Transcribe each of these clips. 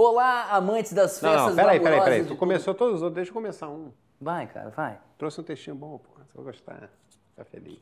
Olá, amantes das festas não, não, peraí, peraí, peraí. Tu começou todos os outros, deixa eu começar um. Vai, cara, vai. Trouxe um textinho bom, pô. Você vai gostar. Tá feliz.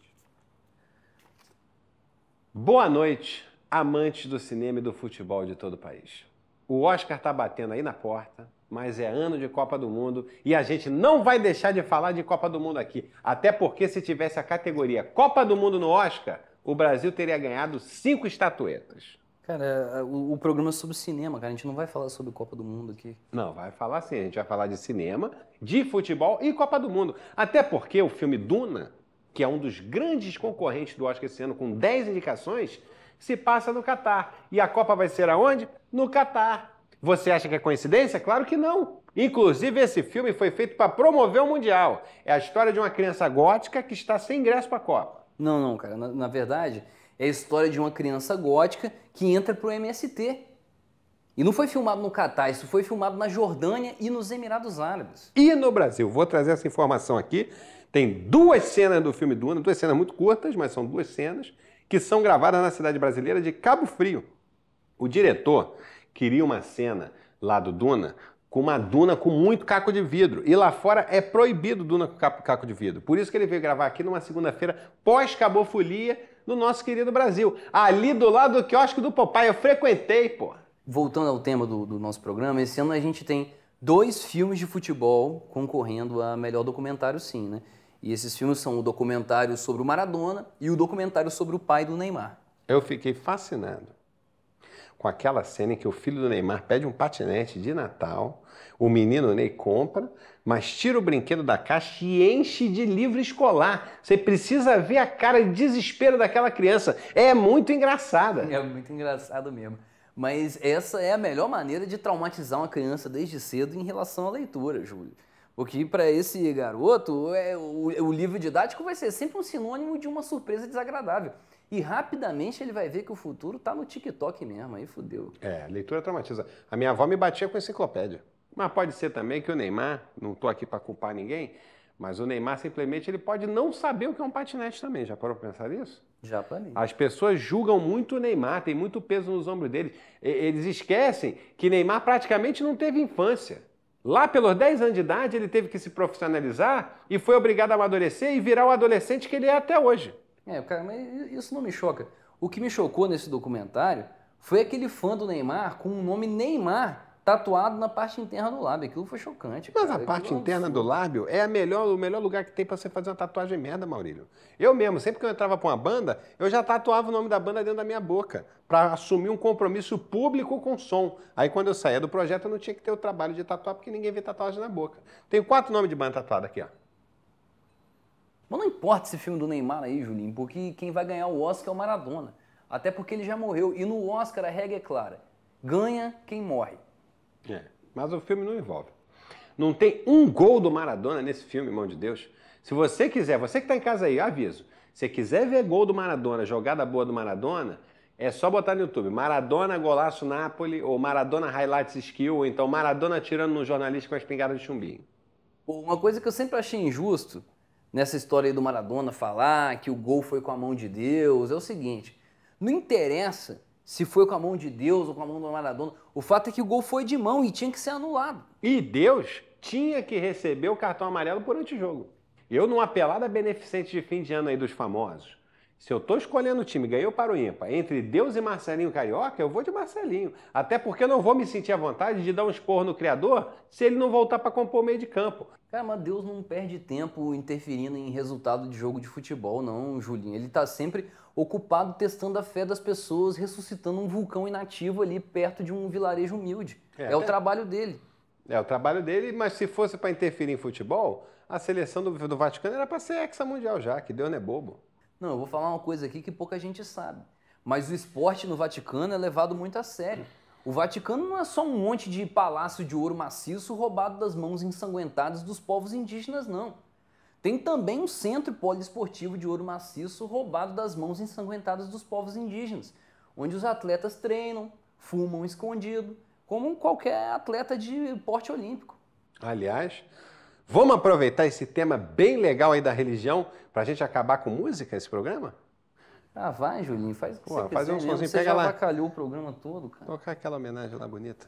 Boa noite, amantes do cinema e do futebol de todo o país. O Oscar tá batendo aí na porta, mas é ano de Copa do Mundo e a gente não vai deixar de falar de Copa do Mundo aqui. Até porque se tivesse a categoria Copa do Mundo no Oscar, o Brasil teria ganhado cinco estatuetas. Cara, o, o, programa é sobre cinema, cara. A gente não vai falar sobre Copa do Mundo aqui. Não, vai falar sim. A gente vai falar de cinema, de futebol e Copa do Mundo. Até porque o filme Duna, que é um dos grandes concorrentes do Oscar esse ano, com 10 indicações, se passa no Catar. E a Copa vai ser aonde? No Catar. Você acha que é coincidência? Claro que não. Inclusive, esse filme foi feito para promover o Mundial. É a história de uma criança gótica que está sem ingresso para a Copa. Não, não, cara. na, na verdade, é a história de uma criança gótica que entra para o MST. E não foi filmado no Catar, isso foi filmado na Jordânia e nos Emirados Árabes. E no Brasil? Vou trazer essa informação aqui. Tem duas cenas do filme Duna, duas cenas muito curtas, mas são duas cenas, que são gravadas na cidade brasileira de Cabo Frio. O diretor queria uma cena lá do Duna com uma duna com muito caco de vidro. E lá fora é proibido duna com caco de vidro. Por isso que ele veio gravar aqui numa segunda-feira pós-cabofolia no nosso querido Brasil. Ali do lado do quiosque do Popeye, eu frequentei, pô. Voltando ao tema do, do nosso programa, esse ano a gente tem dois filmes de futebol concorrendo a melhor documentário, sim, né? E esses filmes são o documentário sobre o Maradona e o documentário sobre o pai do Neymar. Eu fiquei fascinado com aquela cena em que o filho do Neymar pede um patinete de Natal, o menino Ney compra, mas tira o brinquedo da caixa e enche de livro escolar. Você precisa ver a cara de desespero daquela criança. É muito engraçada. É muito engraçado mesmo. Mas essa é a melhor maneira de traumatizar uma criança desde cedo em relação à leitura, Júlio. Porque para esse garoto, é, o, o livro didático vai ser sempre um sinônimo de uma surpresa desagradável. E rapidamente ele vai ver que o futuro está no TikTok mesmo, aí fudeu. É, leitura traumatiza. A minha avó me batia com enciclopédia. Mas pode ser também que o Neymar, não estou aqui para culpar ninguém, mas o Neymar simplesmente ele pode não saber o que é um patinete também. Já parou para pensar nisso? Já planei. As pessoas julgam muito o Neymar, tem muito peso nos ombros dele. Eles esquecem que Neymar praticamente não teve infância. Lá pelos 10 anos de idade ele teve que se profissionalizar e foi obrigado a amadurecer e virar o adolescente que ele é até hoje. É, cara, mas isso não me choca. O que me chocou nesse documentário foi aquele fã do Neymar com o nome Neymar tatuado na parte interna do lábio. Aquilo foi chocante. Mas a parte é interna do lábio é a melhor, o melhor lugar que tem para você fazer uma tatuagem merda, Maurílio. Eu mesmo, sempre que eu entrava pra uma banda, eu já tatuava o nome da banda dentro da minha boca, para assumir um compromisso público com o som. Aí quando eu saía do projeto, eu não tinha que ter o trabalho de tatuar, porque ninguém vê tatuagem na boca. Tenho quatro nomes de banda tatuada aqui, ó. Mas não importa esse filme do Neymar aí, Julinho, porque quem vai ganhar o Oscar é o Maradona. Até porque ele já morreu. E no Oscar a regra é clara: ganha quem morre. É, mas o filme não envolve. Não tem um gol do Maradona nesse filme, mão de Deus. Se você quiser, você que está em casa aí, aviso. Se quiser ver gol do Maradona, jogada boa do Maradona, é só botar no YouTube. Maradona Golaço Napoli, ou Maradona Highlights Skill, ou então Maradona tirando no jornalista com a espingarda de chumbinho. Uma coisa que eu sempre achei injusto nessa história aí do Maradona falar que o gol foi com a mão de Deus, é o seguinte, não interessa se foi com a mão de Deus ou com a mão do Maradona, o fato é que o gol foi de mão e tinha que ser anulado. E Deus tinha que receber o cartão amarelo por antijogo. Eu, numa pelada beneficente de fim de ano aí dos famosos, se eu estou escolhendo o time, ganhei o para o ímpar, entre Deus e Marcelinho Carioca, eu vou de Marcelinho. Até porque eu não vou me sentir à vontade de dar um esporro no Criador se ele não voltar para compor o meio de campo. Cara, mas Deus não perde tempo interferindo em resultado de jogo de futebol, não, Julinho. Ele está sempre ocupado testando a fé das pessoas, ressuscitando um vulcão inativo ali perto de um vilarejo humilde. É, é o trabalho dele. É o trabalho dele, mas se fosse para interferir em futebol, a seleção do, do Vaticano era para ser hexa mundial já, que Deus não é bobo. Não, eu vou falar uma coisa aqui que pouca gente sabe. Mas o esporte no Vaticano é levado muito a sério. O Vaticano não é só um monte de palácio de ouro maciço roubado das mãos ensanguentadas dos povos indígenas, não. Tem também um centro poliesportivo de ouro maciço roubado das mãos ensanguentadas dos povos indígenas, onde os atletas treinam, fumam escondido, como qualquer atleta de porte olímpico. Aliás, Vamos aproveitar esse tema bem legal aí da religião para a gente acabar com música esse programa? Ah, vai, Julinho, faz o que Pô, você um sonzinho, pega lá. Você o programa todo, cara. Tocar aquela homenagem lá bonita.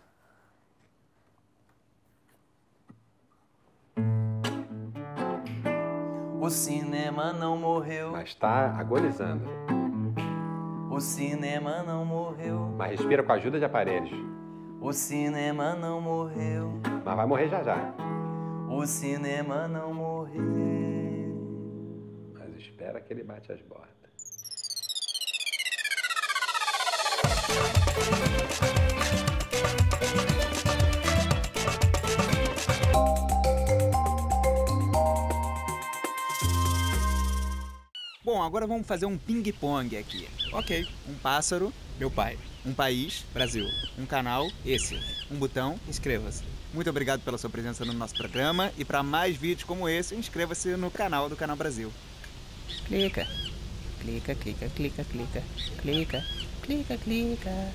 O cinema não morreu. Mas está agonizando. O cinema não morreu. Mas respira com a ajuda de aparelhos. O cinema não morreu. Mas vai morrer já já o cinema não morreu. Mas espera que ele bate as bordas. Bom, agora vamos fazer um ping-pong aqui. Ok, um pássaro, meu pai. Um país, Brasil. Um canal, esse. Um botão, inscreva-se. Muito obrigado pela sua presença no nosso programa e para mais vídeos como esse, inscreva-se no canal do Canal Brasil. Clica. Clica, clica, clica, clica. Clica, clica, clica.